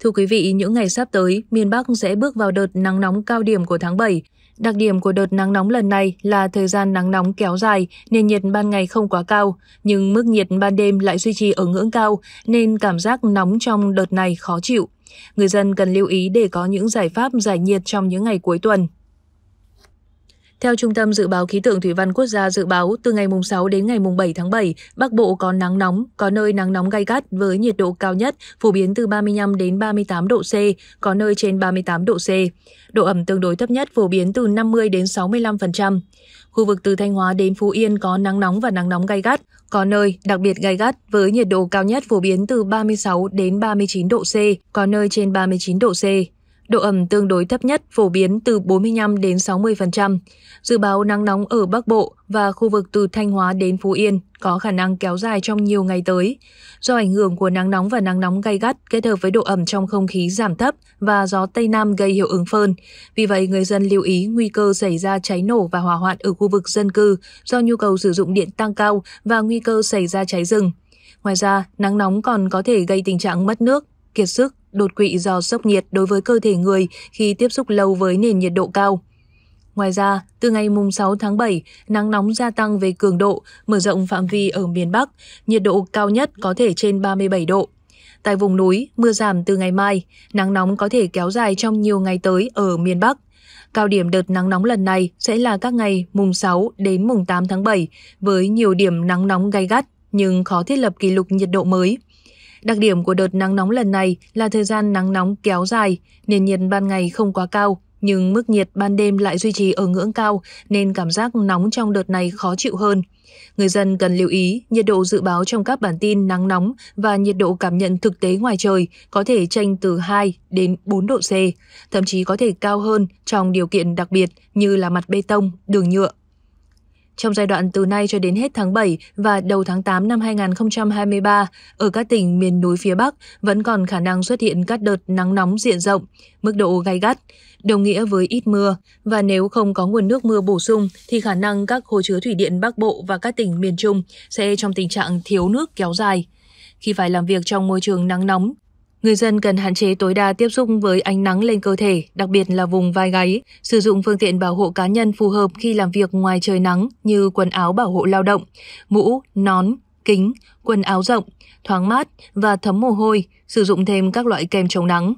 Thưa quý vị, những ngày sắp tới, miền Bắc sẽ bước vào đợt nắng nóng cao điểm của tháng 7. Đặc điểm của đợt nắng nóng lần này là thời gian nắng nóng kéo dài, nền nhiệt ban ngày không quá cao, nhưng mức nhiệt ban đêm lại duy trì ở ngưỡng cao nên cảm giác nóng trong đợt này khó chịu. Người dân cần lưu ý để có những giải pháp giải nhiệt trong những ngày cuối tuần. Theo Trung tâm Dự báo Khí tượng Thủy văn Quốc gia dự báo, từ ngày mùng 6 đến ngày mùng 7 tháng 7, Bắc Bộ có nắng nóng, có nơi nắng nóng gay gắt với nhiệt độ cao nhất phổ biến từ 35 đến 38 độ C, có nơi trên 38 độ C. Độ ẩm tương đối thấp nhất phổ biến từ 50 đến 65%. Khu vực từ Thanh Hóa đến Phú Yên có nắng nóng và nắng nóng gay gắt, có nơi đặc biệt gay gắt với nhiệt độ cao nhất phổ biến từ 36 đến 39 độ C, có nơi trên 39 độ C độ ẩm tương đối thấp nhất phổ biến từ 45 đến 60%. Dự báo nắng nóng ở Bắc Bộ và khu vực từ Thanh Hóa đến Phú Yên có khả năng kéo dài trong nhiều ngày tới. Do ảnh hưởng của nắng nóng và nắng nóng gay gắt kết hợp với độ ẩm trong không khí giảm thấp và gió Tây Nam gây hiệu ứng phơn. Vì vậy, người dân lưu ý nguy cơ xảy ra cháy nổ và hỏa hoạn ở khu vực dân cư do nhu cầu sử dụng điện tăng cao và nguy cơ xảy ra cháy rừng. Ngoài ra, nắng nóng còn có thể gây tình trạng mất nước, kiệt sức, đột quỵ do sốc nhiệt đối với cơ thể người khi tiếp xúc lâu với nền nhiệt độ cao. Ngoài ra, từ ngày 6 tháng 7, nắng nóng gia tăng về cường độ, mở rộng phạm vi ở miền Bắc, nhiệt độ cao nhất có thể trên 37 độ. Tại vùng núi, mưa giảm từ ngày mai, nắng nóng có thể kéo dài trong nhiều ngày tới ở miền Bắc. Cao điểm đợt nắng nóng lần này sẽ là các ngày mùng 6 đến mùng 8 tháng 7 với nhiều điểm nắng nóng gay gắt nhưng khó thiết lập kỷ lục nhiệt độ mới. Đặc điểm của đợt nắng nóng lần này là thời gian nắng nóng kéo dài, nền nhiệt ban ngày không quá cao, nhưng mức nhiệt ban đêm lại duy trì ở ngưỡng cao nên cảm giác nóng trong đợt này khó chịu hơn. Người dân cần lưu ý, nhiệt độ dự báo trong các bản tin nắng nóng và nhiệt độ cảm nhận thực tế ngoài trời có thể chênh từ 2 đến 4 độ C, thậm chí có thể cao hơn trong điều kiện đặc biệt như là mặt bê tông, đường nhựa. Trong giai đoạn từ nay cho đến hết tháng 7 và đầu tháng 8 năm 2023, ở các tỉnh miền núi phía Bắc vẫn còn khả năng xuất hiện các đợt nắng nóng diện rộng, mức độ gay gắt, đồng nghĩa với ít mưa và nếu không có nguồn nước mưa bổ sung thì khả năng các hồ chứa thủy điện Bắc Bộ và các tỉnh miền Trung sẽ trong tình trạng thiếu nước kéo dài. Khi phải làm việc trong môi trường nắng nóng, Người dân cần hạn chế tối đa tiếp xúc với ánh nắng lên cơ thể, đặc biệt là vùng vai gáy, sử dụng phương tiện bảo hộ cá nhân phù hợp khi làm việc ngoài trời nắng như quần áo bảo hộ lao động, mũ, nón, kính, quần áo rộng, thoáng mát và thấm mồ hôi, sử dụng thêm các loại kem chống nắng.